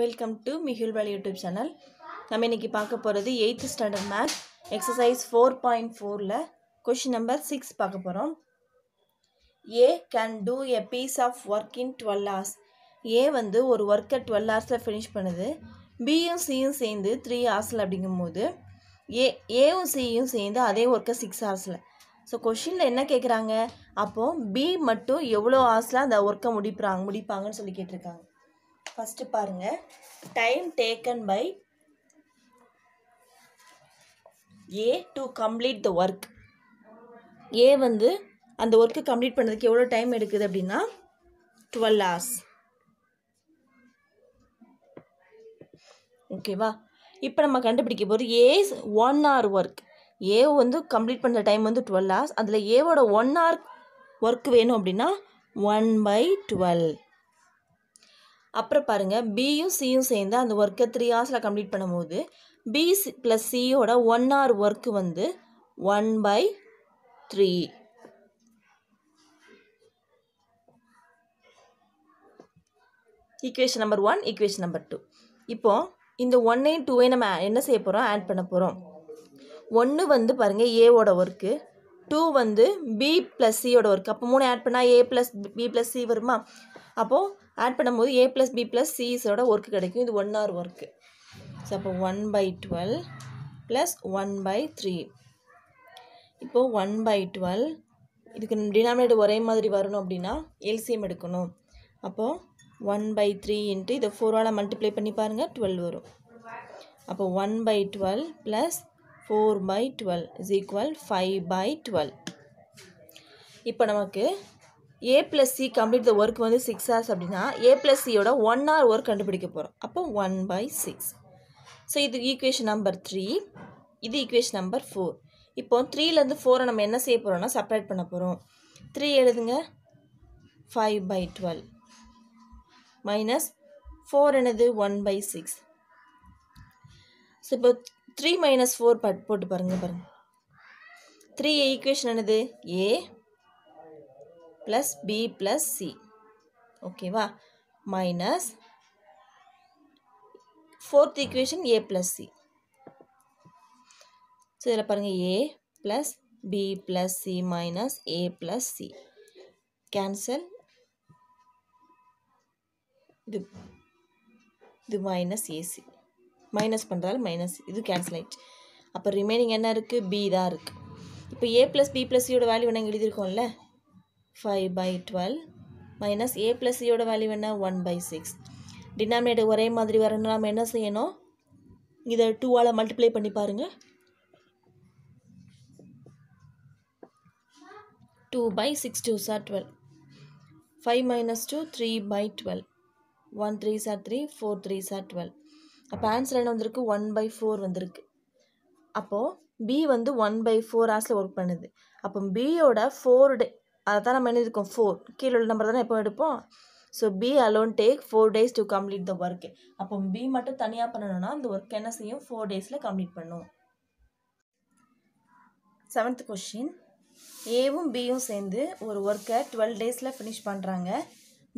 Welcome to மிகுல் வேலி YouTube channel நம்ம இன்றைக்கி பார்க்க போகிறது eighth standard math exercise four point ஃபோரில் கொஷின் நம்பர் சிக்ஸ் பார்க்க போகிறோம் A can do a piece of work in twelve hours A வந்து ஒரு ஒர்க்கை டுவெல் ஹவர்ஸில் ஃபினிஷ் பண்ணுது பியும் சியும் சேர்ந்து த்ரீ ஹவர்ஸில் அப்படிங்கும்போது ஏ ஏவும் சியும் சேர்ந்து அதே ஒர்க்கை சிக்ஸ் ஹவர்ஸில் ஸோ கொஷினில் என்ன கேட்குறாங்க அப்போது பி மட்டும் எவ்வளோ ஹவர்ஸில் அந்த ஒர்க்கை முடிப்பாங்க முடிப்பாங்கன்னு சொல்லி கேட்டிருக்காங்க ஃபஸ்ட்டு பாருங்கள் time taken by A to complete the work A வந்து அந்த ஒர்க்கை கம்ப்ளீட் பண்ணுறதுக்கு எவ்வளோ டைம் எடுக்குது அப்படின்னா டுவெல் ஹார்ஸ் ஓகேவா இப்போ நம்ம கண்டுபிடிக்க போகிறது A one hour work A வந்து கம்ப்ளீட் பண்ணுற டைம் வந்து டுவெல் ஹார்ஸ் அதில் ஏவோட ஒன் ஹவர் ஒர்க் வேணும் அப்படின்னா ஒன் பை டுவெல் அப்புறம் பாருங்கள் பியும் சியும் சேர்ந்து அந்த ஒர்க்கை த்ரீ ஹார்ஸில் கம்ப்ளீட் பண்ணும்போது பி ப்ளஸ் சியோட ஒன் ஹவர் ஒர்க்கு வந்து one by three equation number one equation number two இப்போது இந்த ஒன்னையும் டூவே நம்ம என்ன செய்ய போகிறோம் ஆட் பண்ண போகிறோம் ஒன்று வந்து பாருங்கள் ஏவோட ஒர்க்கு டூ வந்து பி ப்ளஸ் சியோட ஒர்க் அப்போ மூணு ஆட் பண்ணால் A plus B plus C வருமா அப்போது ஆட் பண்ணும்போது ஏ ப்ளஸ் பி ப்ளஸ் சிஸோட ஒர்க்கு கிடைக்கும் இது ஒன் ஆர் ஒர்க்கு ஸோ அப்போ one by twelve plus one by three இப்போது ஒன் பை டுவெல் இதுக்கு டினாமினேட்டர் ஒரே மாதிரி வரணும் அப்படின்னா எல்சிஎம் எடுக்கணும் அப்போது ஒன் பை த்ரீ இன்ட்டு இதை ஃபோரால் மல்டிப்ளை பண்ணி பாருங்கள் டுவெல் வரும் அப்போ one by twelve plus four by twelve is equal five by twelve இப்போ நமக்கு A plus C complete the work வந்து சிக்ஸ் ஹார்ஸ் அப்படின்னா ஏ ப்ளஸ் சியோட ஒன் ஹவர் ஒர்க் கண்டுபிடிக்க போகிறோம் அப்போ ஒன் பை சிக்ஸ் ஸோ இது ஈக்குவேஷன் நம்பர் த்ரீ இது ஈக்குவேஷன் நம்பர் ஃபோர் இப்போ த்ரீலேருந்து ஃபோரை நம்ம என்ன செய்ய போகிறோம்னா செப்பரேட் பண்ண போகிறோம் த்ரீ எழுதுங்க five by twelve minus four என்னது ஒன் பை சிக்ஸ் ஸோ இப்போ த்ரீ மைனஸ் ஃபோர் பட் போட்டு பாருங்கள் பாருங்கள் த்ரீ ஈக்குவேஷன் என்னது A plus B plus C ஓகேவா minus fourth equation A plus C so இதில் பாருங்கள் A plus B plus C minus A plus C cancel இது இது மைனஸ் ஏசி மைனஸ் பண்டால் மைனஸ் இது கேன்சல் ஆகிடுச்சு அப்போ ரிமைனிங் என்ன இருக்குது பி தான் இருக்குது இப்போ ஏ ப்ளஸ் பி ப்ளஸ் சியோட வேல்யூ நாங்கள் எழுதியிருக்கோம்ல five by twelve a A e ஓட வேல்யூ என்ன ஒன் பை சிக்ஸ் denominator ஒரே மாதிரி வரணும்னா நம்ம என்ன செய்யணும் இதை டூவால் மல்டிப்ளை பண்ணி பாருங்கள் two by six two sir twelve five minus two three by twelve one three sir three four three sir twelve என்ன வந்திருக்கு ஒன் பை ஃபோர் வந்திருக்கு அப்போது பி வந்து ஒன் பை ஃபோர் ஹார்ஸில் ஒர்க் பண்ணுது அப்போ பியோட ஓட அதை தான் நம்ம என்ன ஃபோர் கீழே உள்ள நம்பர் தானே எப்போ எடுப்போம் so B alone take four days to complete the work அப்போ பி மட்டும் தனியாக பண்ணணும்னா அந்த ஒர்க் என்ன செய்யும் ஃபோர் டேஸில் கம்ப்ளீட் பண்ணும் செவன்த் கொஷின் ஏவும் பியும் சேர்ந்து ஒரு ஒர்க்கை டுவெல் டேஸில் ஃபினிஷ் பண்ணுறாங்க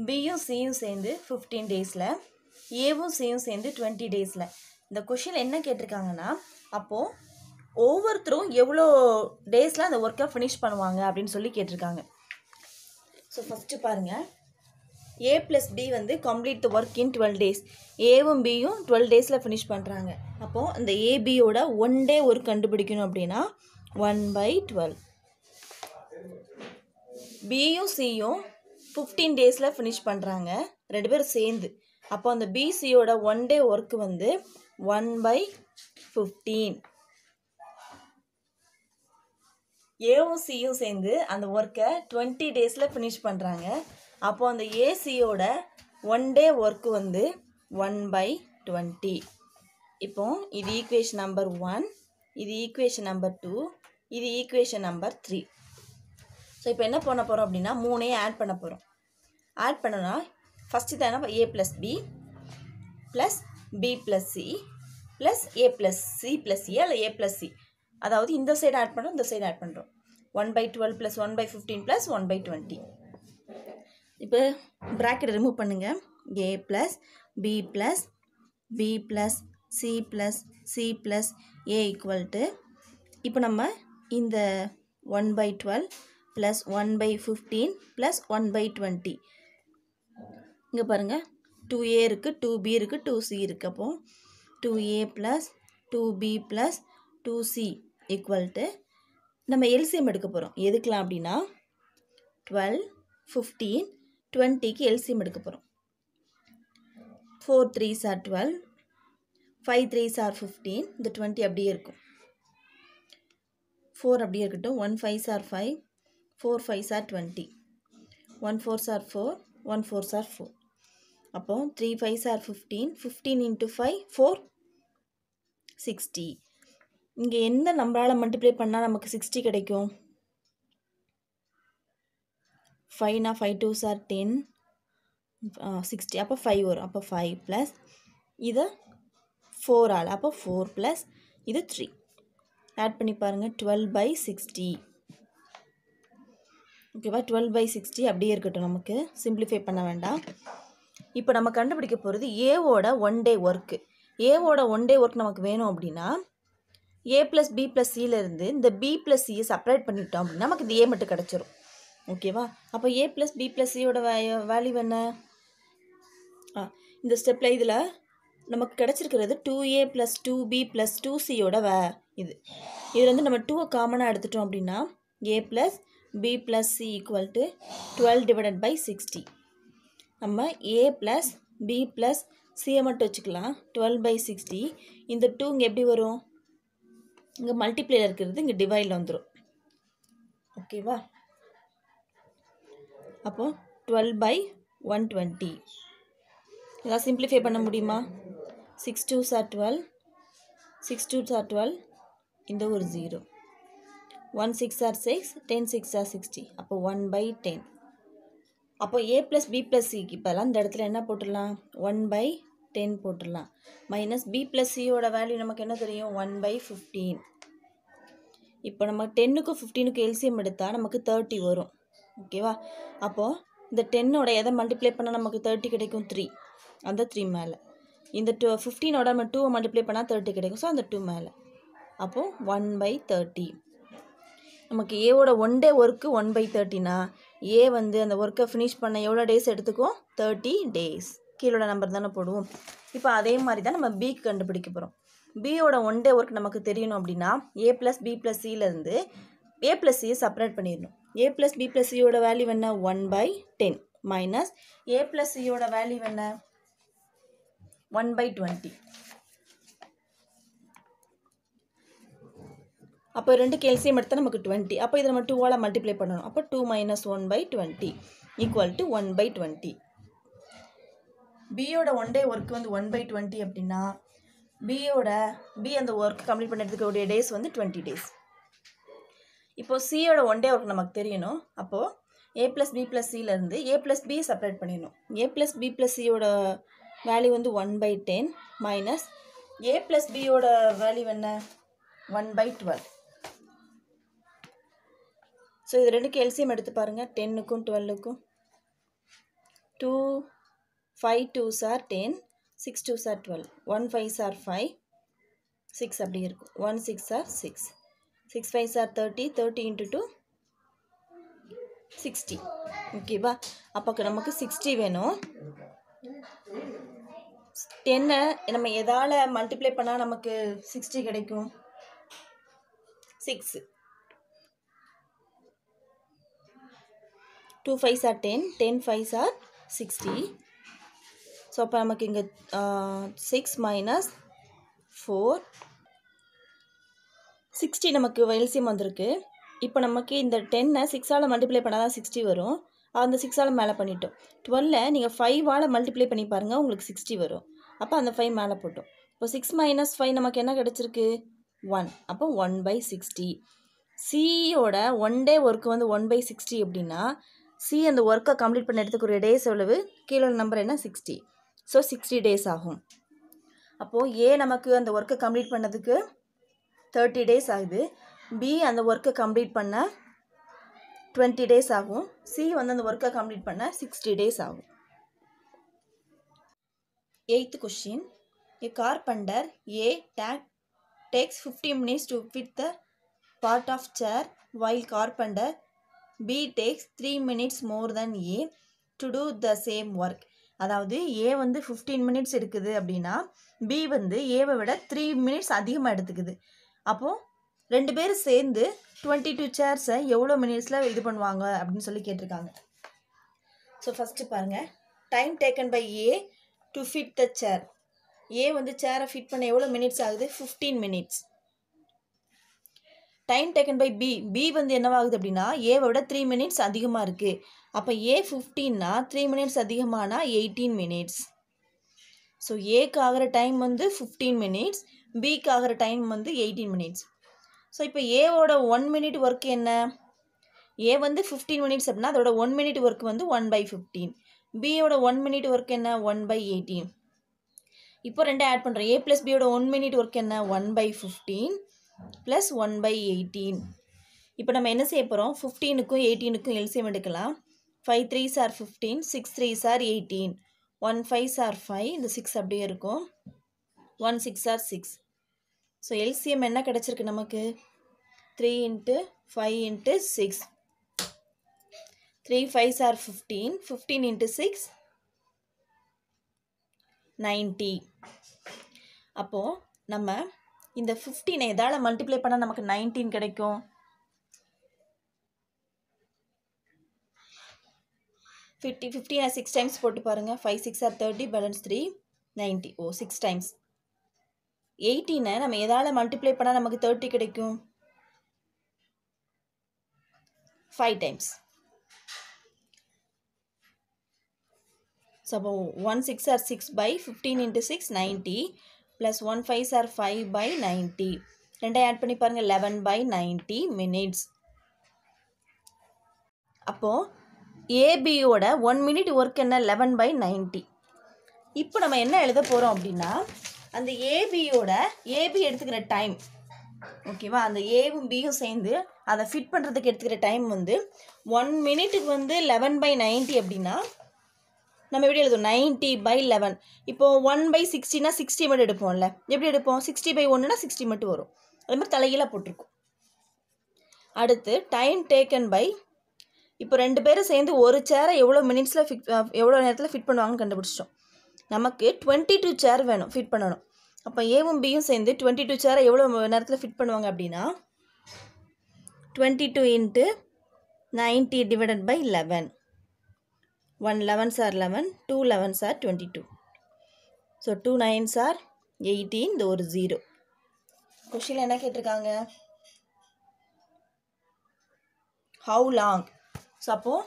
பியும் சியும் சேர்ந்து ஃபிஃப்டீன் டேஸில் ஏவும் சியும் சேர்ந்து டுவெண்ட்டி டேஸில் இந்த கொஷின் என்ன கேட்டிருக்காங்கன்னா அப்போது ஒவ்வொருத்தரும் எவ்வளோ டேஸில் அந்த ஒர்க்கை ஃபினிஷ் பண்ணுவாங்க அப்படின்னு சொல்லி கேட்டிருக்காங்க ஸோ ஃபஸ்ட்டு பாருங்கள் ஏ ப்ளஸ் பி வந்து complete the work in twelve days ஏவும் பியும் டுவெல் டேஸில் ஃபினிஷ் பண்ணுறாங்க அப்போது அந்த ஏபியோட ஒன் டே ஒர்க் கண்டுபிடிக்கணும் அப்படின்னா ஒன் பை டுவெல் பியும் சியும் ஃபிஃப்டீன் டேஸில் ஃபினிஷ் பண்ணுறாங்க ரெண்டு பேரும் சேர்ந்து அப்போ அந்த பிசியோட ஒன் டே ஒர்க் வந்து ஒன் பை ஃபிஃப்டீன் ஏஓசியும் சேர்ந்து அந்த ஒர்க்கை டுவெண்ட்டி டேஸில் ஃபினிஷ் பண்ணுறாங்க அப்போது அந்த ஏசியோட ஒன் டே ஒர்க்கு வந்து ஒன் பை டுவெண்ட்டி இப்போ இது ஈக்குவேஷன் நம்பர் ஒன் இது ஈக்குவேஷன் நம்பர் டூ இது ஈக்குவேஷன் நம்பர் த்ரீ ஸோ இப்போ என்ன பண்ண போகிறோம் அப்படின்னா மூணே ஆட் பண்ண போகிறோம் ஆட் பண்ணனா ஃபஸ்ட்டு தான் என்ன A plus B plus B plus C plus A plus C plus A இல்லை ஏ ப்ளஸ் சி அதாவது இந்த சைடு ஆட் பண்ணுறோம் இந்த சைடு ஆட் பண்ணுறோம் one by twelve plus one by fifteen plus one by twenty இப்போ bracket remove பண்ணுங்கள் A plus B plus B plus C plus C plus A equal to இப்போ நம்ம இந்த one by twelve plus one by fifteen plus one by twenty இங்கே பாருங்கள் two A இருக்குது two B இருக்குது two C இருக்குது அப்போது two A plus two B plus two C equal to நம்ம LCM எடுக்க போகிறோம் எதுக்கலாம் அப்படின்னா டுவெல் ஃபிஃப்டீன் டுவெண்ட்டிக்கு LCM எடுக்க போகிறோம் four 3s are twelve five 3s are fifteen இந்த டுவெண்ட்டி அப்படியே இருக்கும் ஃபோர் அப்படியே இருக்கட்டும் one 5s are five four 5s are twenty one 4s are four one 4s are four அப்போம் three 5s are fifteen 15 into five four sixty இங்கே என்ன நம்பரால் multiply பண்ணால் நமக்கு சிக்ஸ்டி கிடைக்கும் ஃபைவ்னா five twos are ten sixty அப்போ five வரும் அப்போ ஃபைவ் ப்ளஸ் இது ஃபோர் ஆள் அப்போ ஃபோர் ப்ளஸ் இது த்ரீ ஆட் பண்ணி பாருங்கள் டுவெல் பை சிக்ஸ்டி ஓகேவா டுவெல் பை சிக்ஸ்டி அப்படியே இருக்கட்டும் நமக்கு சிம்பிளிஃபை பண்ண வேண்டாம் இப்போ நம்ம கண்டுபிடிக்க போகிறது ஏவோட ஒன் டே ஒர்க்கு ஏவோட ஒன் டே ஒர்க் நமக்கு வேணும் அப்படின்னா ஏ ப்ளஸ் பி ப்ளஸ் சியிலேருந்து இந்த பி ப்ளஸ் சியை செப்பரேட் பண்ணிட்டோம் அப்படின்னா நமக்கு இந்த ஏ மட்டும் கிடச்சிரும் ஓகேவா அப்போ ஏ ப்ளஸ் பி ப்ளஸ் சியோட வேல்யூ என்ன ஆ இந்த ஸ்டெப்பில் இதில் நமக்கு கிடச்சிருக்கிறது two A plus two B plus two சியோட வே இது வந்து நம்ம டூவை காமனாக எடுத்துட்டோம் அப்படின்னா A plus B plus C equal to twelve divided by sixty நம்ம ஏ ப்ளஸ் பி ப்ளஸ் சியை மட்டும் வச்சுக்கலாம் டுவெல் பை சிக்ஸ்டி இந்த டூ இங்கே எப்படி வரும் இங்கே மல்டிப்ளேயில் இருக்கிறது இங்கே டிவைடில் வந்துடும் ஓகேவா அப்போது டுவெல் பை ஒன் டுவெண்ட்டி இதெல்லாம் சிம்ப்ளிஃபை பண்ண முடியுமா six two sir twelve six two sir twelve இந்த ஒரு zero one six are six ten six are sixty அப்போ ஒன் பை டென் அப்போ ஏ ப்ளஸ் பி ப்ளஸ் சிக்கு இப்போல்லாம் இந்த இடத்துல என்ன போட்டுடலாம் ஒன் பை டென் போட்டுடலாம் மைனஸ் பி ப்ளஸ் சியோட வேல்யூ நமக்கு என்ன தெரியும் ஒன் பை ஃபிஃப்டீன் இப்போ நம்ம டென்னுக்கும் ஃபிஃப்டீனுக்கும் எல்சியம் எடுத்தால் நமக்கு தேர்ட்டி வரும் ஓகேவா அப்போது இந்த டென்னோட எதை மல்டிப்ளை பண்ணால் நமக்கு தேர்ட்டி கிடைக்கும் த்ரீ அந்த த்ரீ மேலே இந்த டூ ஃபிஃப்டீனோட நம்ம டூவை மல்டிப்ளை பண்ணால் தேர்ட்டி கிடைக்கும் ஸோ அந்த டூ மேலே அப்போது ஒன் பை தேர்ட்டி நமக்கு ஏவோட one day work one by தேர்ட்டினா ஏ வந்து அந்த ஒர்க்கை ஃபினிஷ் பண்ண எவ்வளோ டேஸ் எடுத்துக்கும் தேர்ட்டி டேஸ் கீழோட நம்பர் தானே போடுவோம் இப்போ அதே மாதிரி தான் நம்ம பிக்கு கண்டுபிடிக்க போகிறோம் பியோட ஒன் டே ஒர்க் நமக்கு தெரியணும் அப்படின்னா ஏ ப்ளஸ் பி ப்ளஸ் சிலேருந்து ஏ ப்ளஸ் சியை செப்பரேட் பண்ணிடணும் ஏ ப்ளஸ் பி ப்ளஸ் சியோட வேல்யூ என்ன one by ten minus A plus சியோட வேல்யூ என்ன ஒன் பை டுவெண்ட்டி அப்போ ரெண்டு மட்டும் தான் நமக்கு டுவெண்ட்டி அப்போ இதை நம்ம டூவால் மல்டிப்ளை பண்ணணும் அப்போ two minus one by twenty equal to one by twenty பியோட ஒன் டே ஒர்க் வந்து ஒன் பை டுவெண்ட்டி அப்படின்னா பியோட பி அந்த ஒர்க் கம்ப்ளீட் பண்ணுறதுக்குடைய டேஸ் வந்து டுவெண்ட்டி டேஸ் இப்போது சியோட ஒன் டே ஒர்க் நமக்கு தெரியணும் அப்போது ஏ ப்ளஸ் பி ப்ளஸ் சிலேருந்து ஏ ப்ளஸ் பி செப்பரேட் பண்ணிடணும் ஏ ப்ளஸ் பி ப்ளஸ் சியோட வேல்யூ வந்து one by ten minus A plus பியோட வேல்யூ என்ன ஒன் பை டுவெல் ஸோ இது ரெண்டுக்கு எல்சியம் எடுத்து பாருங்கள் டென்னுக்கும் டுவெல்லுக்கும் two five twos are ten six two sir twelve one five are five six அப்படி இருக்கும் one six are six six five are thirty thirty into two sixty ஓகேவா அப்போ நமக்கு சிக்ஸ்டி வேணும் டென்னை நம்ம எதால் மல்டிப்ளை பண்ணால் நமக்கு சிக்ஸ்டி கிடைக்கும் six two fives are ten ten five are sixty so அப்போ நமக்கு இங்கே சிக்ஸ் மைனஸ் ஃபோர் சிக்ஸ்டி நமக்கு எல்சியம் வந்திருக்கு இப்போ நமக்கு இந்த டென்னை சிக்ஸால் மல்டிப்ளை பண்ணால் தான் சிக்ஸ்டி வரும் அந்த சிக்ஸால் மேலே பண்ணிட்டோம் டுவெல்ல நீங்கள் ஃபைவால் மல்டிப்ளை பண்ணி பாருங்கள் உங்களுக்கு சிக்ஸ்டி வரும் அப்போ அந்த ஃபைவ் மேலே போட்டோம் இப்போ சிக்ஸ் மைனஸ் ஃபைவ் நமக்கு என்ன கிடச்சிருக்கு ஒன் அப்போ ஒன் பை சிக்ஸ்டி சியோட ஒன் டே ஒர்க்கு வந்து ஒன் பை சிக்ஸ்டி அப்படின்னா சி அந்த ஒர்க்கை கம்ப்ளீட் பண்ண இடத்துக்கு ஒரு டேஸ் எவ்வளவு கீழே நம்பர் என்ன சிக்ஸ்டி ஸோ சிக்ஸ்டி டேஸ் ஆகும் அப்போது ஏ நமக்கு அந்த ஒர்க்கை கம்ப்ளீட் பண்ணதுக்கு தேர்ட்டி டேஸ் ஆகுது பி அந்த ஒர்க்கை கம்ப்ளீட் பண்ண டுவெண்ட்டி டேஸ் ஆகும் சி வந்து அந்த ஒர்க்கை கம்ப்ளீட் பண்ண சிக்ஸ்டி டேஸ் ஆகும் eighth question A carpenter A take takes fifty minutes to fit the part of chair while carpenter B takes three minutes more then A to do the same work அதாவது A வந்து fifteen minutes இருக்குது அப்படின்னா B வந்து ஏவை விட three minutes அதிகமாக எடுத்துக்குது அப்போது ரெண்டு பேரும் சேர்ந்து டுவெண்ட்டி டூ சேர்ஸை எவ்வளோ மினிட்ஸில் இது பண்ணுவாங்க அப்படின்னு சொல்லி கேட்டிருக்காங்க ஸோ ஃபஸ்ட்டு பாருங்கள் time taken by A to fit the chair A வந்து சேரை ஃபிட் பண்ண எவ்வளோ மினிட்ஸ் ஆகுது fifteen minutes time taken by B B வந்து என்னவாகுது அப்படின்னா ஏவை விட த்ரீ மினிட்ஸ் அதிகமாக இருக்குது அப்போ ஏ ஃபிஃப்டீன்னா த்ரீ மினிட்ஸ் அதிகமானா எயிட்டீன் மினிட்ஸ் ஸோ ஏக்கு ஆகிற டைம் வந்து ஃபிஃப்டீன் மினிட்ஸ் பிக்கு ஆகிற டைம் வந்து எயிட்டீன் மினிட்ஸ் ஸோ இப்போ ஏவோட ஒன் மினிட் ஒர்க் என்ன ஏ வந்து ஃபிஃப்டீன் மினிட்ஸ் அப்படின்னா அதோட ஒன் மினிட் ஒர்க் வந்து ஒன் பை ஃபிஃப்டீன் பியோட ஒன் மினிட் ஒர்க் என்ன ஒன் பை எயிட்டீன் இப்போ ரெண்டு ஆட் பண்ணுறேன் ஏ ப்ளஸ் பியோட ஒன் மினிட் ஒர்க் என்ன one by fifteen plus one by eighteen இப்போ நம்ம என்ன செய்ய போகிறோம் ஃபிஃப்டீனுக்கும் எயிட்டீனுக்கும் எல்சியம் எடுக்கலாம் five 3s are fifteen six 3s are eighteen one 5s are five இந்த சிக்ஸ் அப்படியே இருக்கும் one six are six so LCM என்ன கிடச்சிருக்கு நமக்கு three into five into six three 5s are fifteen fifteen into six 90. அப்போது நம்ம இந்த ஃபிஃப்டீனை எதால் மல்டிப்ளை பண்ணால் நமக்கு நைன்டீன் கிடைக்கும் ஃபிஃப்டி ஃபிஃப்டீனை சிக்ஸ் டைம்ஸ் போட்டு பாருங்கள் five six are thirty balance three ninety ஓ சிக்ஸ் டைம்ஸ் எயிட்டீனை நம்ம எதால் மல்டிப்ளை பண்ணால் நமக்கு தேர்ட்டி கிடைக்கும் ஃபைவ் டைம்ஸ் ஸோ அப்போ one six are six by fifteen into six ninety plus one fives are five by ninety ரெண்டையும் ஆட் பண்ணி பாருங்கள் லெவன் பை நைன்ட்டி மினிட்ஸ் அப்போது ஏபியோட ஒன் மினிட் ஒர்க் என்ன லெவன் பை நைன்ட்டி இப்போ நம்ம என்ன எழுத போகிறோம் அப்படின்னா அந்த ஏபியோட ஏபி எடுத்துக்கிற டைம் ஓகேவா அந்த ஏவும் பியும் சேர்ந்து அதை ஃபிட் பண்ணுறதுக்கு எடுத்துக்கிற டைம் வந்து ஒன் மினிட்டுக்கு வந்து லெவன் பை நைன்ட்டி அப்படின்னா நம்ம எப்படி எழுதும் நைன்ட்டி பை லெவன் இப்போது ஒன் பை சிக்ஸ்டினா சிக்ஸ்டி மட்டும் எடுப்போம்ல எப்படி எடுப்போம் சிக்ஸ்டி பை ஒன்றுனா சிக்ஸ்டி மட்டும் வரும் அது மாதிரி தலைகீழாக போட்டிருக்கும் அடுத்து டைம் டேக்கன் பை இப்போ ரெண்டு பேரும் சேர்ந்து ஒரு சேரை எவ்வளோ மினிட்ஸில் ஃபிட் எவ்வளோ நேரத்தில் ஃபிட் பண்ணுவாங்கன்னு கண்டுபிடிச்சிட்டோம் நமக்கு டுவெண்ட்டி டூ சேர் வேணும் ஃபிட் பண்ணணும் அப்போ ஏவும் பியும் சேர்ந்து டுவெண்ட்டி டூ சேரை எவ்வளோ நேரத்தில் ஃபிட் பண்ணுவாங்க அப்படின்னா twenty two into ninety divided by eleven one elevens are eleven two elevens are twenty two so two nines are eighteen இந்த ஒரு ஜீரோ கொஷினில் என்ன கேட்டிருக்காங்க ஹவு லாங் ஸோ அப்போது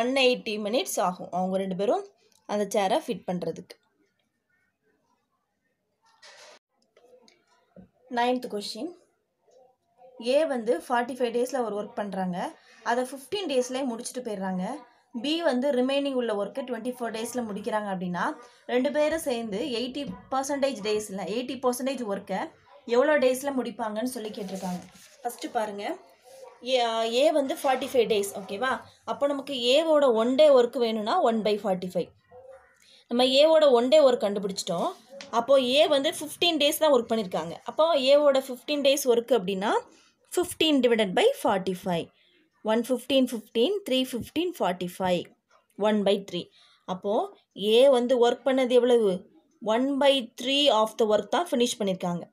ஒன் எயிட்டி மினிட்ஸ் ஆகும் அவங்க ரெண்டு பேரும் அந்த சேரை ஃபிட் பண்ணுறதுக்கு நைன்த் கொஷின் ஏ வந்து ஃபார்ட்டி ஃபைவ் டேஸில் ஒரு ஒர்க் பண்ணுறாங்க அதை ஃபிஃப்டீன் டேஸ்லேயே முடிச்சுட்டு போயிடுறாங்க பி வந்து ரிமைனிங் உள்ள ஒர்க்கை டுவெண்ட்டி ஃபோர் டேஸில் முடிக்கிறாங்க அப்படின்னா ரெண்டு பேரும் சேர்ந்து எயிட்டி பர்சன்டேஜ் டேஸில் எயிட்டி பர்சன்டேஜ் ஒர்க்கை எவ்வளோ டேஸில் முடிப்பாங்கன்னு சொல்லி கேட்டிருக்காங்க ஃபஸ்ட்டு பாருங்கள் ஏ வந்து ஃபார்ட்டி ஃபைவ் டேஸ் ஓகேவா அப்போ நமக்கு ஏவோட ஒன் டே ஒர்க் வேணும்னா ஒன் பை ஃபார்ட்டி ஃபைவ் நம்ம ஏவோட ஒன் டே ஒர்க் கண்டுபிடிச்சிட்டோம் அப்போது ஏ வந்து ஃபிஃப்டீன் டேஸ் தான் ஒர்க் பண்ணியிருக்காங்க அப்போ ஏவோட ஃபிஃப்டீன் டேஸ் ஒர்க் அப்படின்னா fifteen divided by forty five one fifteen fifteen three fifteen forty five one by three அப்போது ஏ வந்து ஒர்க் பண்ணது எவ்வளவு one by three of the work தான் ஃபினிஷ் பண்ணியிருக்காங்க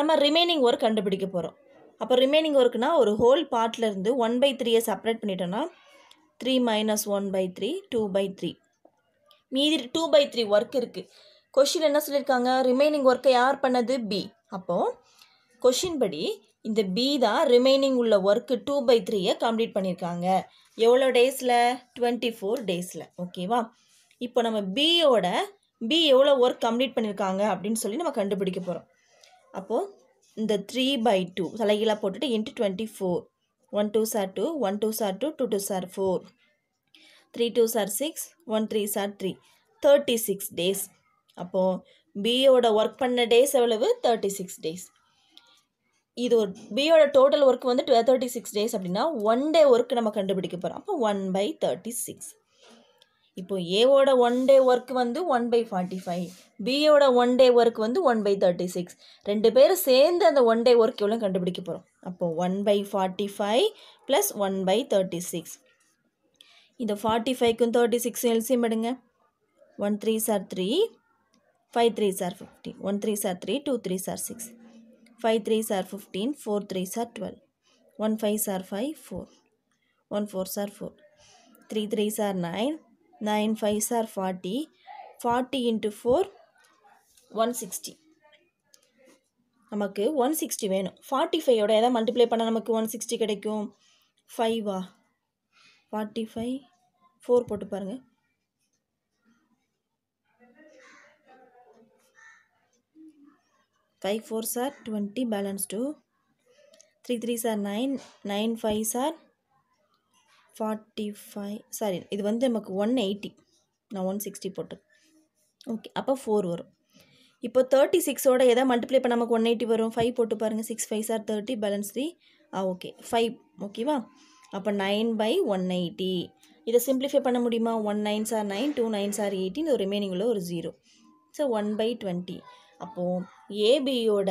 நம்ம ரிமைனிங் ஒர்க் கண்டுபிடிக்க போகிறோம் அப்போ ரிமைனிங் ஒர்க்னா ஒரு ஹோல் பார்ட்லேருந்து ஒன் பை த்ரீயை செப்பரேட் பண்ணிட்டோன்னா three minus one by three two by three மீதி டூ பை த்ரீ ஒர்க் இருக்குது கொஷின் என்ன சொல்லியிருக்காங்க ரிமைனிங் ஒர்க்கை யார் பண்ணது பி அப்போது கொஷின் படி இந்த பி தான் ரிமைனிங் உள்ள ஒர்க்கு டூ பை த்ரீயை கம்ப்ளீட் பண்ணியிருக்காங்க எவ்வளோ டேஸில் டுவெண்ட்டி ஃபோர் டேஸில் ஓகேவா இப்போ நம்ம பியோட பி எவ்வளோ ஒர்க் கம்ப்ளீட் பண்ணியிருக்காங்க அப்படின்னு சொல்லி நம்ம கண்டுபிடிக்க போகிறோம் அப்போது இந்த த்ரீ பை டூ தலைகீழாக போட்டுட்டு into twenty four one two sir two one two sir two two twos are four three twos are six one three sir three thirty six days அப்போது பியோட ஒர்க் பண்ண டேஸ் எவ்வளவு thirty six days இது ஒரு பியோட total work வந்து twelve thirty six days அப்படின்னா one day work நம்ம கண்டுபிடிக்க போகிறோம் அப்போ ஒன் பை தேர்ட்டி சிக்ஸ் இப்போ ஏவோட ஒன் டே ஒர்க் வந்து ஒன் பை ஃபார்ட்டி ஃபைவ் பியோட ஒன் டே ஒர்க் வந்து ஒன் பை தேர்ட்டி சிக்ஸ் ரெண்டு பேரும் சேர்ந்து அந்த ஒன் டே ஒர்க் எவ்வளோ கண்டுபிடிக்க போகிறோம் அப்போது one by forty five plus one by thirty six இந்த ஃபார்ட்டி ஃபைவ்க்கும் தேர்ட்டி சிக்ஸும் எல்சியம் எடுங்க one three sir three five threes are fifty one three sir three two threes are six five threes are fifteen four three sir twelve one fives are five four one fours are four three threes are nine nine fives are forty forty into four one sixty நமக்கு one sixty வேணும் forty ஃபைவோட ஏதாவது multiply பண்ணால் நமக்கு one sixty கிடைக்கும் ஃபைவா forty five four போட்டு பாருங்கள் five fours are twenty balance two three threes are nine nine fives are forty five sorry இது வந்து நமக்கு ஒன் எயிட்டி நான் ஒன் சிக்ஸ்டி போட்டு ஓகே அப்போ ஃபோர் வரும் இப்போ தேர்ட்டி சிக்ஸோட எதை மல்டிப்ளை பண்ண நமக்கு ஒன் எயிட்டி வரும் ஃபைவ் போட்டு பாருங்கள் six fives are thirty balance three ஆ ஓகே ஃபைவ் ஓகேவா அப்போ நைன் பை ஒன் எயிட்டி இதை சிம்பிளிஃபை பண்ண முடியுமா one nines are nine two nines are eighteen ஒரு ரிமைனிங்கில் ஒரு zero so one by twenty அப்போது ஏபியோட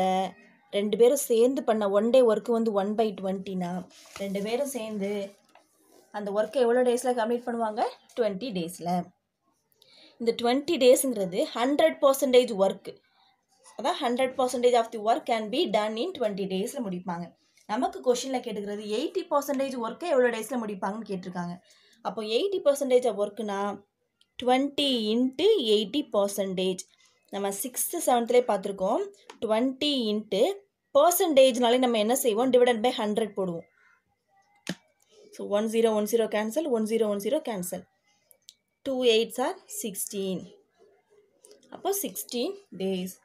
ரெண்டு பேரும் சேர்ந்து பண்ண ஒன் டே ஒர்க்கு வந்து ஒன் பை டுவெண்ட்டினா ரெண்டு பேரும் சேர்ந்து அந்த ஒர்க்கை எவ்வளோ டேஸில் கம்ப்ளீட் பண்ணுவாங்க டுவெண்ட்டி டேஸில் இந்த டுவெண்ட்டி டேஸுங்கிறது ஹண்ட்ரட் பர்சன்டேஜ் ஒர்க்கு அதான் hundred percentage of the work can be done in twenty டேஸில் முடிப்பாங்க நமக்கு கொஷினில் கேட்டுக்கிறது எயிட்டி பர்சன்டேஜ் ஒர்க்கை எவ்வளோ டேஸில் முடிப்பாங்கன்னு கேட்டிருக்காங்க அப்போ எயிட்டி பர்சன்டேஜ் ஆஃப் ஒர்க்குனா டுவெண்ட்டி இன்ட்டு எயிட்டி பர்சன்டேஜ் நம்ம சிக்ஸ்த்து செவன்த்துலேயே பார்த்துருக்கோம் டுவெண்ட்டி இன்ட்டு பர்சன்டேஜ்னாலே நம்ம என்ன செய்வோம் டிவிடன் பை ஹண்ட்ரட் போடுவோம் so one zero one zero cancel one zero one zero cancel two eights are sixteen அப்போ சிக்ஸ்டீன் டேஸ்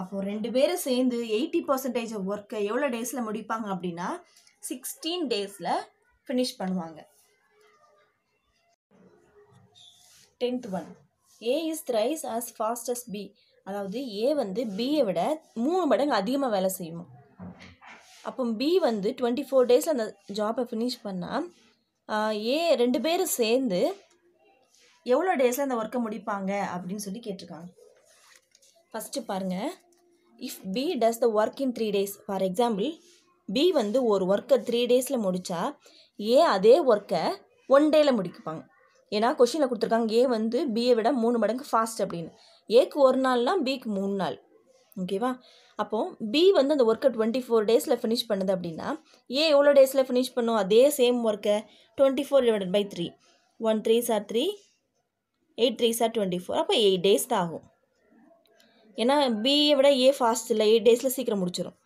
அப்போது ரெண்டு பேரும் சேர்ந்து எயிட்டி பர்சன்டேஜ் ஒர்க்கை எவ்வளோ டேஸில் முடிப்பாங்க அப்படின்னா சிக்ஸ்டீன் டேஸில் ஃபினிஷ் பண்ணுவாங்க tenth one A is thrice as fastest B அதாவது ஏ வந்து பியை விட மூணு மடங்கு அதிகமாக வேலை செய்யும் அப்போ பி வந்து டுவெண்ட்டி ஃபோர் டேஸில் அந்த ஜாப்பை ஃபினிஷ் பண்ணால் ஏ ரெண்டு பேரும் சேர்ந்து எவ்வளோ டேஸில் அந்த ஒர்க்கை முடிப்பாங்க அப்படின்னு சொல்லி கேட்டிருக்காங்க ஃபஸ்ட்டு பாருங்கள் if B does the work in three days for example B வந்து ஒரு ஒர்க்கை த்ரீ டேஸில் முடித்தா ஏ அதே ஒர்க்கை ஒன் டேயில் முடிப்பாங்க ஏன்னா கொஷினில் கொடுத்துருக்காங்க ஏ வந்து பிஏ விட மூணு மடங்கு ஃபாஸ்ட் அப்படின்னு ஏக்கு ஒரு நாள்னா பிக்கு மூணு நாள் ஓகேவா அப்போது பி வந்து அந்த ஒர்க்கை டுவெண்ட்டி ஃபோர் டேஸில் ஃபினிஷ் பண்ணுது அப்படின்னா ஏ எவ்வளோ டேஸில் ஃபினிஷ் பண்ணும் அதே சேம் ஒர்க்கை twenty four divided by three one three sir three eight threes are twenty four அப்போ எயிட் டேஸ் தான் ஆகும் ஏன்னா பிஏ விட ஏ ஃபாஸ்ட் இல்லை எயிட் டேஸில் சீக்கிரம் முடிச்சிடும்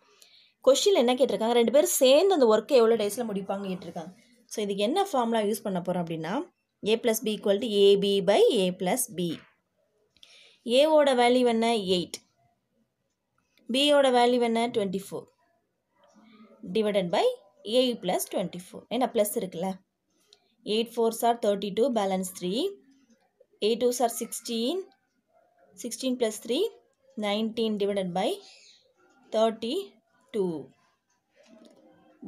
கொஷினில் என்ன கேட்டிருக்காங்க ரெண்டு பேரும் சேர்ந்து அந்த ஒர்க்கை எவ்வளோ டேஸில் முடிப்பாங்க கேட்டிருக்காங்க ஸோ இதுக்கு என்ன ஃபார்முலா யூஸ் பண்ண போகிறோம் அப்படின்னா A plus B equal to AB by A plus B ஏவோட வேல்யூ என்ன எயிட் பியோட வேல்யூ என்ன twenty four divided by eight plus twenty four ஏன்னா ப்ளஸ் இருக்குல்ல eight four sir thirty two balance three eight two sir sixteen sixteen plus three nineteen divided by thirty two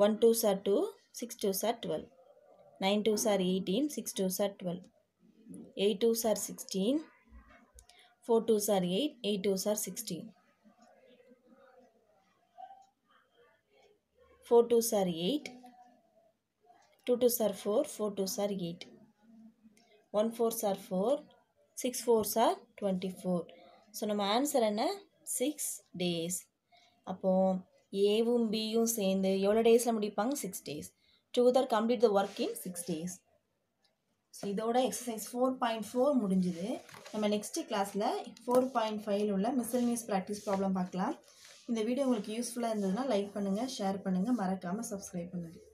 one two sir two six two sir twelve nine two sir eighteen six two sir twelve eight two sir sixteen four twos are eight eight twos are sixteen four twos are eight two twos are four four twos are eight one fours are four six fours are twenty four so நம்ம answer என்ன six days அப்போது ஏவும் பியும் சேர்ந்து எவ்வளோ டேஸில் முடிப்பாங்க six days together complete the work in six days so இதோட எக்ஸசைஸ் ஃபோர் பாயிண்ட் ஃபோர் முடிஞ்சுது நம்ம நெக்ஸ்ட்டு கிளாஸில் ஃபோர் பாயிண்ட் ஃபைவ் உள்ள மிஸ்ஸல்னியஸ் ப்ராக்டிஸ் ப்ராப்ளம் பார்க்கலாம் இந்த வீடியோ உங்களுக்கு யூஸ்ஃபுல்லாக இருந்ததுன்னா லைக் பண்ணுங்கள் ஷேர் பண்ணுங்கள் மறக்காமல் சப்ஸ்கிரைப் பண்ணுங்கள்